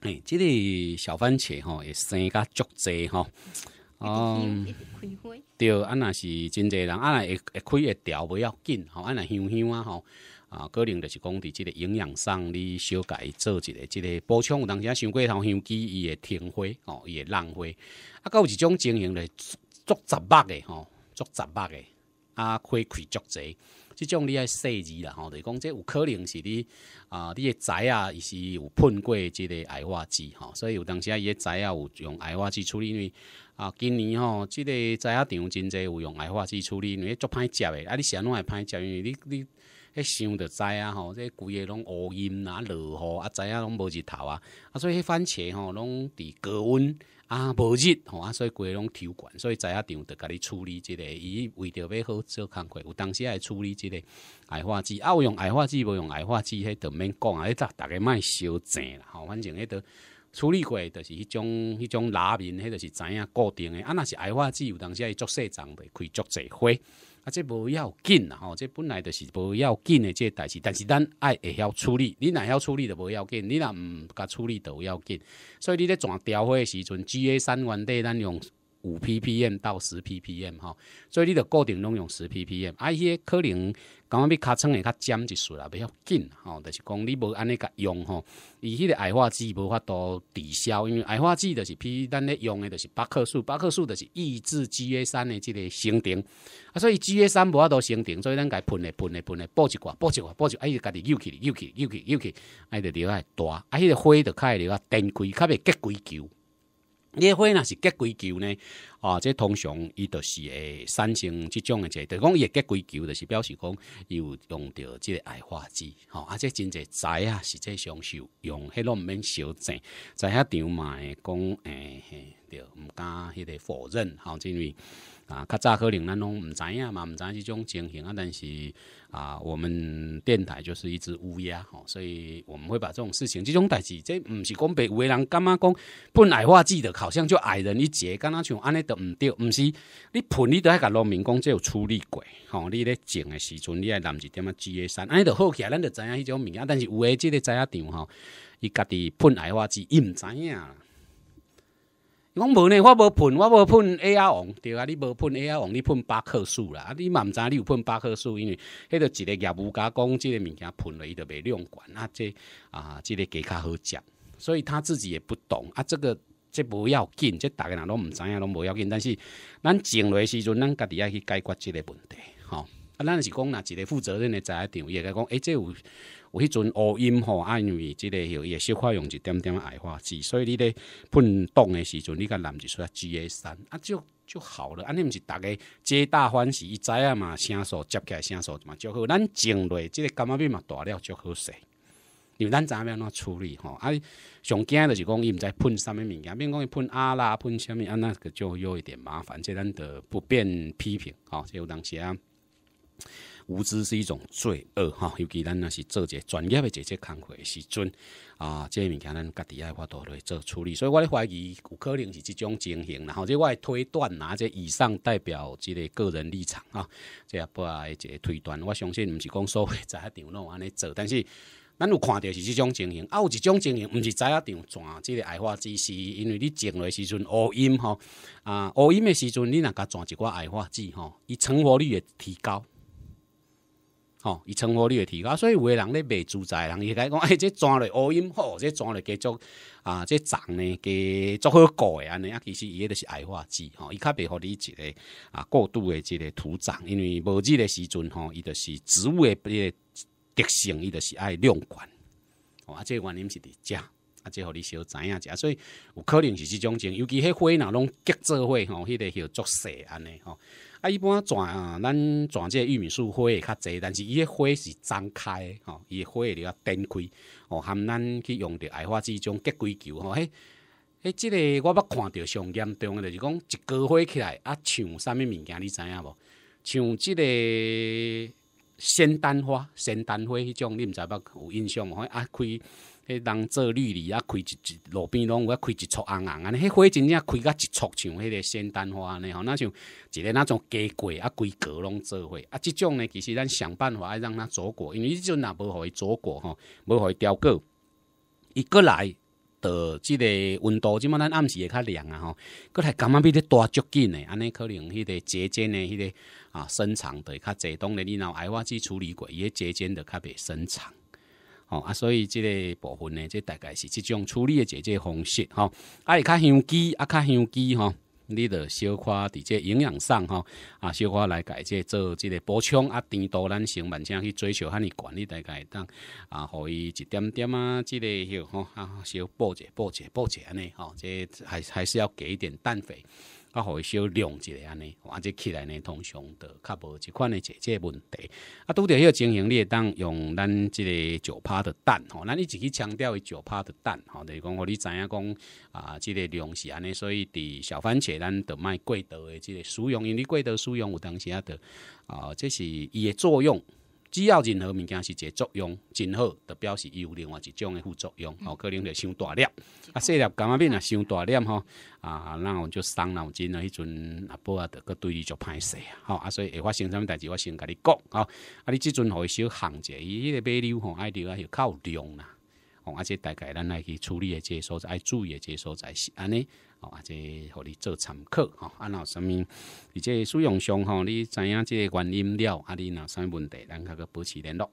哎，这个小番茄吼会生较足济吼。哦，对，安那是真济人，安会会开会调袂要紧，吼，安若香香啊吼，啊，可能就是讲伫即个营养上你小改做一个即个补充有当时啊伤过头香记伊会停吼、哦，会浪费，啊，够有一种经营咧，足杂巴个吼，足杂巴个，啊，开开足济。即种你爱细字啦吼，就讲即有可能是你啊，你的仔啊，伊是有喷过即个矮化剂吼，所以有当时啊，伊的仔啊有用矮化剂处理，因为啊今年吼，即个仔啊场真侪有用矮化剂处理，因为足歹接的，啊，你安怎会歹接，因为你你。迄想就知啊吼，即规个拢乌阴啊，落雨啊，知影拢无日头啊，啊所以迄番茄吼拢伫高温啊无日吼啊，所以规个拢抽管，所以知影就着家己处理即个，伊为着要好做工课，有当时爱处理即个矮化剂，有用矮化剂，无用矮化剂，迄就免讲啊，迄搭逐个卖烧正啦吼，反正迄着。处理过就是迄种迄种拉面，迄就是知影固定的啊，若是矮化剂有当时爱做细张的，开以济花。啊，这不要紧啦，吼，这本来就是不要紧的这代志，但是咱爱会晓处理，你若会处理就不要紧，你若毋甲处理就要紧，所以你咧转调货的时阵，GA 三万底咱用五 ppm 到十 ppm，吼，所以你得固定拢用十 ppm，啊，迄可能。感觉比尻川会较尖一丝啦，袂要紧吼，但是讲你无安尼甲用吼，伊迄个矮化剂无法度抵消，因为矮化剂就是比咱咧用的，就是百克素，百克素就是抑制 G A 三的即个生长，啊，所以 G A 三无法度生长，所以咱该喷嘞喷嘞喷嘞，补一寡补一寡补一，哎，家己扭起扭起扭起扭起，哎，就留来大，啊，迄个花就开啊，绽开，较未结龟球，你花若是结龟球呢？啊，这通常伊都是会产生即种诶，即，就讲，伊个规咎就是表示讲，有用着即个矮化剂，吼，啊，即真侪知啊，是即双手用迄落毋免修正，在遐场会讲，诶，着毋敢迄个否认，吼、即因为啊，较早可能咱拢毋知影嘛，毋知即种情形啊，但是啊，我们电台就是一只乌鸦，吼，所以我们会把这种事情，即种代志，这毋是讲被围人感觉讲喷矮化剂的，好像就矮人一截，干妈像安尼。都毋对，毋是，你喷，你都爱甲农民工，即有处理过，吼！你咧种诶时阵，你爱淋一点啊？G A 三，安尼就好起，来，咱就知影迄种物件。但是有诶，即个知影场，吼，伊家己喷矮化剂，伊毋知影。伊讲无呢，我无喷，我无喷 AR 王，对啊，你无喷 AR 王，你喷八克素啦，啊，你嘛毋知你有喷八克素，因为，迄个一个业务家讲，即个物件喷了，伊就袂量管啊，即，啊，即个加较好食，所以他自己也不懂啊，这个。即不要紧，即大家人拢唔知影，拢不要紧。但是咱静落时阵，咱家己要去解决即个问题，吼。啊，咱是讲若一个负责任的在场，会甲讲，哎，即有有迄阵恶音吼，因为即个吼也小可用一点点矮化剂，所以你咧喷档的时阵，你甲男就说来 GA 三，啊就就好了，尼毋是逐个皆大欢喜，伊知影嘛，声数接起来，线索嘛就好，咱静落即个感冒病嘛大了就好势。因为咱知影要安怎处理？吼，啊，上惊就是讲，伊毋知喷啥物物件？比如讲，伊喷阿拉，喷啥物，啊？那个就有一点麻烦，这咱得不便批评，吼。有当时啊，无知是一种罪恶，哈。尤其咱那是做一个专业的这些工课的时阵啊，这物件咱家己爱或多或做处理。所以我怀疑，有可能是这种情形。然后，这我推断，啊，这以上代表之个个人立场啊，这也不啊，这推断。我相信，毋是讲所谓在一条路安尼做，但是。咱有看到是即种情形，啊，有一种情形，毋是知影定转即个矮化剂，是因为你种诶时阵乌阴吼，啊，乌阴诶时阵，你若甲转一寡矮化剂吼，伊成活率会提高，吼，伊成活率会提高，所以有人咧卖住宅人，伊甲伊讲，哎，这转来乌阴吼，这转落继续啊，这种呢，加做好诶安尼啊，其实伊个是矮化剂吼，伊较袂互你一个啊，过度诶一个土长，因为无日诶时阵吼，伊就是植物诶。特性伊就是爱量管，哦，啊，这原因是伫遮啊，这互你小知影遮，所以有可能是即种症，尤其迄花哪拢结做伙吼，迄个许作细安尼吼。啊，一般转啊，咱转这玉米树花会较济，但是伊迄花是张开吼，伊花灰较展开，哦，含咱去用着矮化剂种结硅球吼，嘿，嘿，即个我捌看着上严重的就是讲一高花起来啊，像啥物物件你知影无？像即个。仙丹花、仙丹花迄种，你毋知捌有印象吼？啊，开，迄人做绿篱啊，开一，一路边拢有啊，开一撮红红，安尼，迄花真正开甲一撮像迄个仙丹花安尼吼，那像一个那种鸡冠啊，规格拢做花，啊，即种呢，其实咱想办法让它结果，因为伊阵若无互伊结果吼，无互伊结果，伊过来。即个温度，即满咱暗时会较凉啊吼，佮来感觉比你大足紧诶，安尼可能迄个结节诶迄个啊伸长会较济，当然你若癌化剂处理过，伊结节的较袂伸长。哦啊，所以即个部分呢，即大概是即种处理诶结节方式。吼，啊，会较香机啊，较香机吼。你著小可伫这营养上吼啊，小可来家这做即个补充啊，甜度咱先慢正去追求遐尼悬，你大概会当啊，互伊一点点啊个类吼啊，小补者补者补者安尼吼，这还还是要给一点氮肥。啊，伊小量一下安尼，或者起来呢，通常都较无即款的这这问题。啊，拄着迄个情形，你会当用咱即个九拍的蛋，吼，咱一直去强调伊九拍的蛋，吼，就是讲互你知影讲啊，即个量是安尼，所以伫小番茄咱着卖贵德的即个使用，因为贵德使用有当时啊的，啊，这是伊的作用。只要任何物件是一个作用，真好，就表示伊有另外一种的副作用，哦，可能就伤大粒。啊，细粒感冒病啊，伤大粒吼，啊，那我就伤脑筋啊，迄阵阿伯的个伊就歹势啊，吼，啊，所以会发生什物代志，我先甲你讲吼啊，你即阵互伊小行者，伊迄个马料吼，爱料啊较有量啦，哦，啊，且大概咱来去处理的个所在爱注意的个所在是安尼。哦，啊，即，互你做参考吼。啊，然后什么，而且使用上，吼，你知影即个原因了，啊，你哪啥问题，咱可个保持联络。